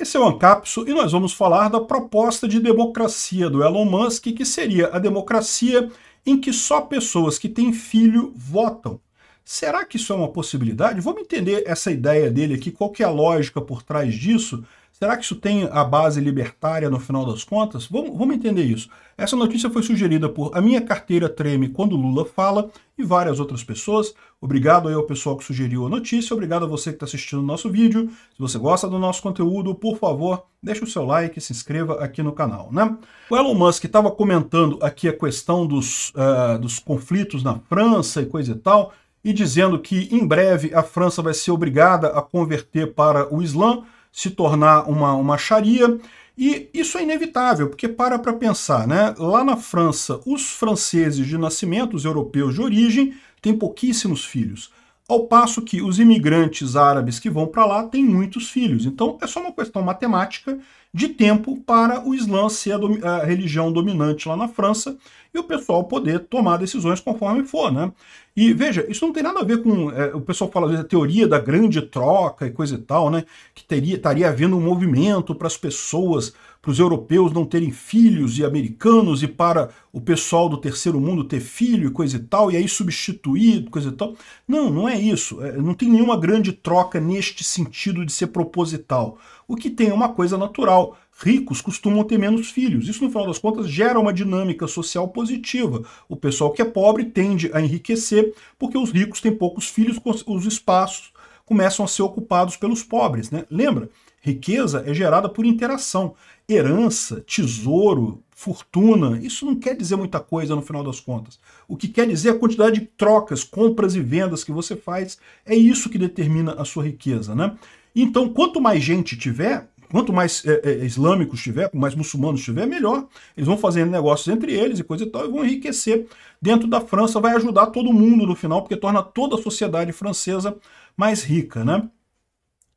Esse é o Ancapso e nós vamos falar da proposta de democracia do Elon Musk, que seria a democracia em que só pessoas que têm filho votam. Será que isso é uma possibilidade? Vamos entender essa ideia dele aqui, qual que é a lógica por trás disso, Será que isso tem a base libertária no final das contas? Vamos, vamos, entender isso. Essa notícia foi sugerida por A Minha Carteira Treme Quando Lula Fala e várias outras pessoas. Obrigado aí ao pessoal que sugeriu a notícia, obrigado a você que está assistindo o nosso vídeo. Se você gosta do nosso conteúdo, por favor, deixe o seu like e se inscreva aqui no canal. Né? O Elon Musk estava comentando aqui a questão dos, uh, dos conflitos na França e coisa e tal, e dizendo que em breve a França vai ser obrigada a converter para o Islã, se tornar uma, uma charia E isso é inevitável, porque para para pensar, né? Lá na França, os franceses de nascimento, os europeus de origem, têm pouquíssimos filhos. Ao passo que os imigrantes árabes que vão para lá têm muitos filhos. Então é só uma questão matemática de tempo para o Islã ser a, a, religião dominante lá na França e o pessoal poder tomar decisões conforme for, né? E veja, isso não tem nada a ver com. É, o pessoal fala às vezes a teoria da grande troca e coisa e tal, né? Que teria, estaria havendo um movimento para as pessoas, para os europeus não terem filhos e americanos e para o pessoal do terceiro mundo ter filho e coisa e tal, e aí substituir coisa e tal. Não, não é isso. É, não tem nenhuma grande troca neste sentido de ser proposital o que tem uma coisa natural. Ricos costumam ter menos filhos. Isso, no final das contas, gera uma dinâmica social positiva. O pessoal que é pobre tende a enriquecer, porque os ricos têm poucos filhos, os espaços começam a ser ocupados pelos pobres. Né? Lembra? Riqueza é gerada por interação. Herança, tesouro, fortuna, isso não quer dizer muita coisa no final das contas. O que quer dizer é a quantidade de trocas, compras e vendas que você faz. É isso que determina a sua riqueza, né? Então, quanto mais gente tiver, quanto mais é, é, islâmicos tiver, mais muçulmanos tiver, melhor. Eles vão fazendo negócios entre eles e coisa e tal, e vão enriquecer dentro da França, vai ajudar todo mundo no final, porque torna toda a sociedade francesa mais rica, né?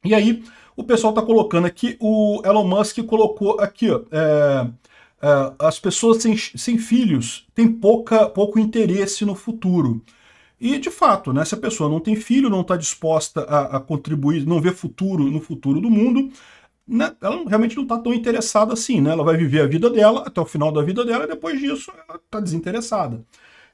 E aí, o pessoal está colocando aqui, o Elon Musk colocou aqui, ó, é, é, as pessoas sem, sem filhos têm pouca, pouco interesse no futuro. E, de fato, né, se a pessoa não tem filho, não está disposta a, a, contribuir, não vê futuro no futuro do mundo, né, ela realmente não está tão interessada assim. Né? Ela vai viver a vida dela até o final da vida dela e depois disso ela está desinteressada.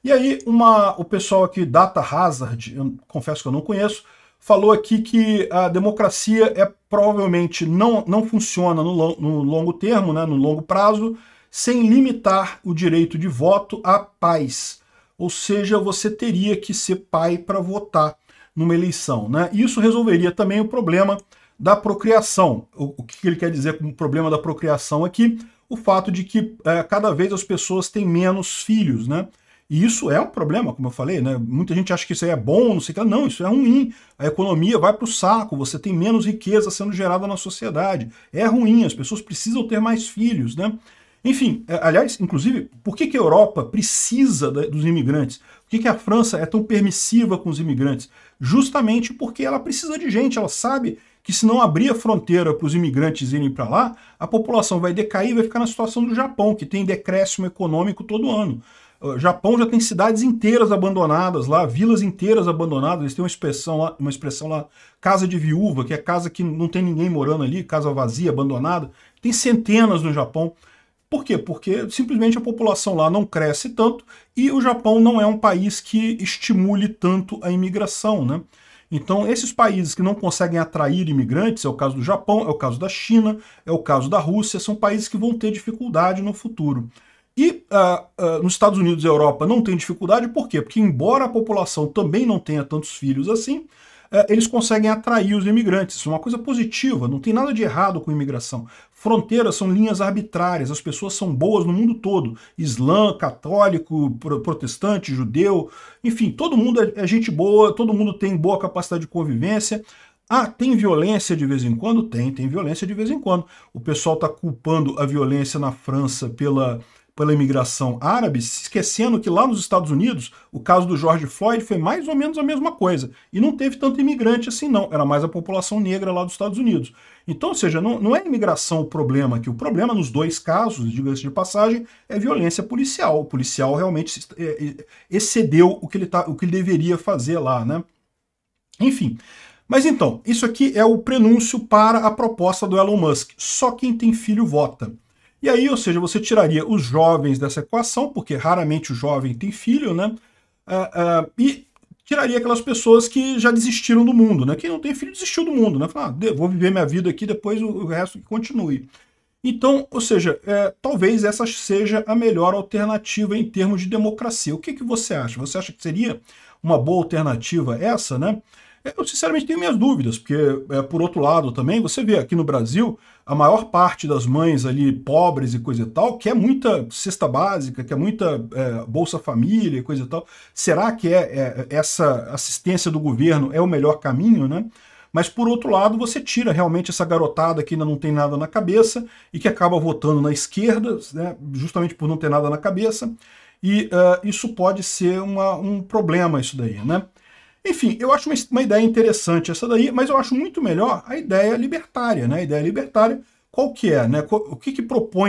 E aí, uma, o pessoal aqui, Data Hazard, eu confesso que eu não conheço, falou aqui que a democracia é provavelmente não, não funciona no, no longo termo, né, no longo prazo, sem limitar o direito de voto a pais. Ou seja, você teria que ser pai para votar numa eleição. Né? Isso resolveria também o problema da procriação. O, o que ele quer dizer com o problema da procriação aqui? O fato de que é, cada vez as pessoas têm menos filhos. Né? E isso é um problema, como eu falei, né? Muita gente acha que isso aí é bom, não sei o que. Não, isso é ruim. A economia vai para o saco, você tem menos riqueza sendo gerada na sociedade. É ruim, as pessoas precisam ter mais filhos, né? Enfim, é, aliás, inclusive, por que, que a Europa precisa dos imigrantes? Por que, que a França é tão permissiva com os imigrantes? Justamente porque ela precisa de gente, ela sabe que se não abrir a fronteira para os imigrantes irem para lá, a população vai decair e vai ficar na situação do Japão, que tem decréscimo econômico todo ano. O Japão já tem cidades inteiras abandonadas lá, vilas inteiras abandonadas. Eles têm uma expressão lá, uma expressão lá, casa de viúva, que é casa que não tem ninguém morando ali, casa vazia, abandonada. Tem centenas no Japão. Por quê? Porque simplesmente a população lá não cresce tanto e o Japão não é um país que estimule tanto a imigração, né? Então, esses países que não conseguem atrair imigrantes, é o caso do Japão, é o caso da China, é o caso da Rússia, são países que vão ter dificuldade no futuro. E ah, ah, nos Estados Unidos e Europa não tem dificuldade, por quê? Porque, embora a população também não tenha tantos filhos assim, eh, eles conseguem atrair os imigrantes. Isso é uma coisa positiva, não tem nada de errado com imigração. Fronteiras são linhas arbitrárias, as pessoas são boas no mundo todo. Islã, católico, protestante, judeu, enfim, todo mundo é, é gente boa, todo mundo tem boa capacidade de convivência. Ah, tem violência de vez em quando? Tem, tem violência de vez em quando. O pessoal está culpando a violência na França pela pela imigração árabe, esquecendo que lá nos Estados Unidos o caso do George Floyd foi mais ou menos a mesma coisa. E não teve tanto imigrante assim, não. Era mais a população negra lá dos Estados Unidos. Então, ou seja, não, não é imigração o problema aqui. O problema, nos dois casos, diga-se de passagem, é violência policial. O policial realmente é, é, excedeu o que ele, tá, o que ele deveria fazer lá, né? Enfim. Mas então, isso aqui é o prenúncio para a proposta do Elon Musk. Só quem tem filho vota. E aí, ou seja, você tiraria os jovens dessa equação, porque raramente o jovem tem filho, né? Uh, uh, e tiraria aquelas pessoas que já desistiram do mundo, né? Quem não tem filho desistiu do mundo, né? Fala, ah, vou viver minha vida aqui, depois o, resto que continue. Então, ou seja, é, talvez essa seja a melhor alternativa em termos de democracia. O que, que você acha? Você acha que seria uma boa alternativa essa, né? Eu, sinceramente, tenho minhas dúvidas, porque, é, por outro lado, também, você vê aqui no Brasil, a maior parte das mães ali, pobres e coisa e tal, quer muita cesta básica, quer muita é, Bolsa Família e coisa e tal. Será que é, é, essa assistência do governo é o melhor caminho, né? Mas, por outro lado, você tira realmente essa garotada que ainda não tem nada na cabeça e que acaba votando na esquerda, né, justamente por não ter nada na cabeça, e uh, isso pode ser uma, um problema, isso daí, né? Enfim, eu acho uma ideia interessante essa daí, mas eu acho muito melhor a ideia libertária, né? A ideia libertária, qual que é, né? O que, que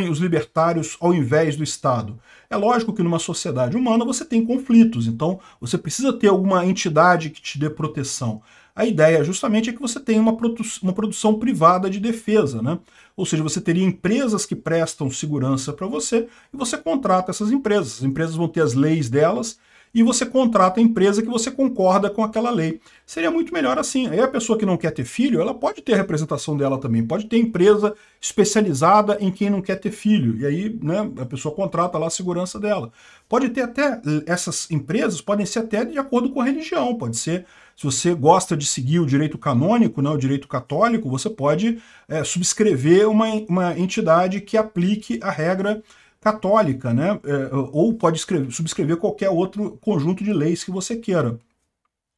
os libertários ao invés do Estado? É lógico que numa sociedade humana você tem conflitos, então você precisa ter alguma entidade que te dê proteção. A ideia justamente é que você tenha uma, produ uma produção privada de defesa, né? Ou seja, você teria empresas que prestam segurança para você e você contrata essas empresas. As empresas vão ter as leis delas e você contrata a empresa que você concorda com aquela lei. Seria muito melhor assim. Aí a pessoa que não quer ter filho, ela pode ter a representação dela também, pode ter empresa especializada em quem não quer ter filho. E aí né, a pessoa contrata lá a segurança dela. Pode ter até, essas empresas podem ser até de acordo com a religião, pode ser se você gosta de seguir o direito canônico, né, o direito católico, você pode é, subscrever uma, uma entidade que aplique a regra católica, né? É, ou pode escrever, subscrever qualquer outro conjunto de leis que você queira.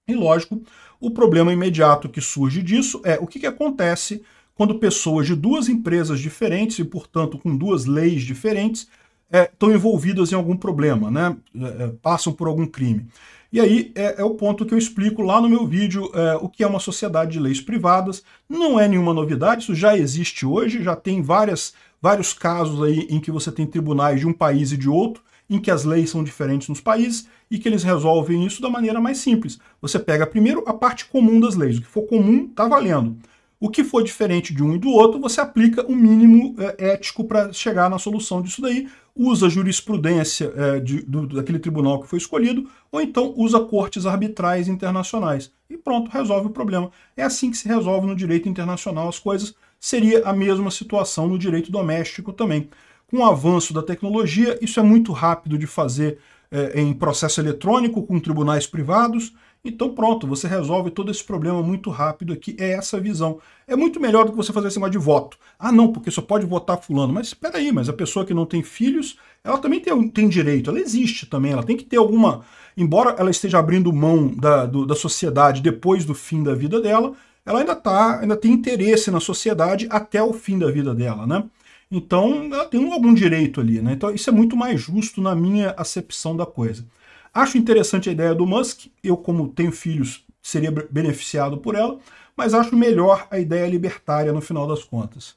E lógico, o problema imediato que surge disso é o que, que acontece quando pessoas de duas empresas diferentes e, portanto, com duas leis diferentes estão é, envolvidas em algum problema, né? É, é passam por algum crime. E aí é, é, o ponto que eu explico lá no meu vídeo é, o que é uma sociedade de leis privadas. Não é nenhuma novidade, isso já existe hoje, já tem várias, vários casos aí em que você tem tribunais de um país e de outro, em que as leis são diferentes nos países e que eles resolvem isso da maneira mais simples. Você pega primeiro a parte comum das leis, o que for comum está valendo. O que for diferente de um e do outro, você aplica o um mínimo é, ético para chegar na solução disso daí, usa a jurisprudência é, de, do, daquele tribunal que foi escolhido, ou então usa cortes arbitrais internacionais. E pronto, resolve o problema. É assim que se resolve no direito internacional as coisas. Seria a mesma situação no direito doméstico também. Com o avanço da tecnologia, isso é muito rápido de fazer é, em processo eletrônico com tribunais privados, então pronto, você resolve todo esse problema muito rápido aqui, é essa visão. É muito melhor do que você fazer esse negócio de voto. Ah não, porque só pode votar fulano. Mas espera aí, mas a pessoa que não tem filhos, ela também tem, tem direito, ela existe também, ela tem que ter alguma... Embora ela esteja abrindo mão da, do, da sociedade depois do fim da vida dela, ela ainda, tá, ainda tem interesse na sociedade até o fim da vida dela, né? Então ela tem algum direito ali, né? Então isso é muito mais justo na minha acepção da coisa. Acho interessante a ideia do Musk, eu como tenho filhos seria beneficiado por ela, mas acho melhor a ideia libertária no final das contas.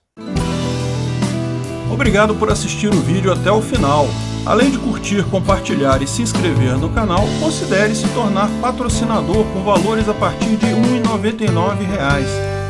Obrigado por assistir o vídeo até o final. Além de curtir, compartilhar e se inscrever no canal, considere se tornar patrocinador com valores a partir de R$ 1,99